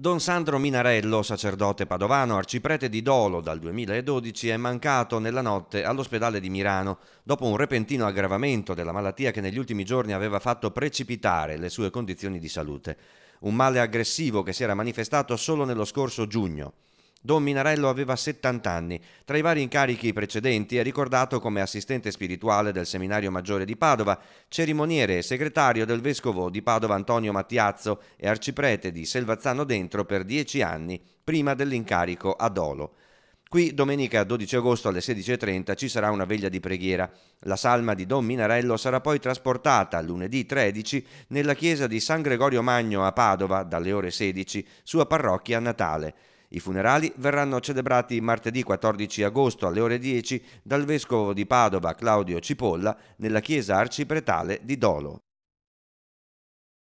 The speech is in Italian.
Don Sandro Minarello, sacerdote padovano, arciprete di Dolo dal 2012, è mancato nella notte all'ospedale di Milano dopo un repentino aggravamento della malattia che negli ultimi giorni aveva fatto precipitare le sue condizioni di salute. Un male aggressivo che si era manifestato solo nello scorso giugno. Don Minarello aveva 70 anni. Tra i vari incarichi precedenti è ricordato come assistente spirituale del seminario maggiore di Padova, cerimoniere e segretario del vescovo di Padova Antonio Mattiazzo e arciprete di Selvazzano Dentro per dieci anni, prima dell'incarico ad Olo. Qui domenica 12 agosto alle 16.30 ci sarà una veglia di preghiera. La salma di Don Minarello sarà poi trasportata lunedì 13 nella chiesa di San Gregorio Magno a Padova dalle ore 16, sua parrocchia natale. I funerali verranno celebrati martedì 14 agosto alle ore 10 dal vescovo di Padova Claudio Cipolla nella chiesa arcipretale di Dolo.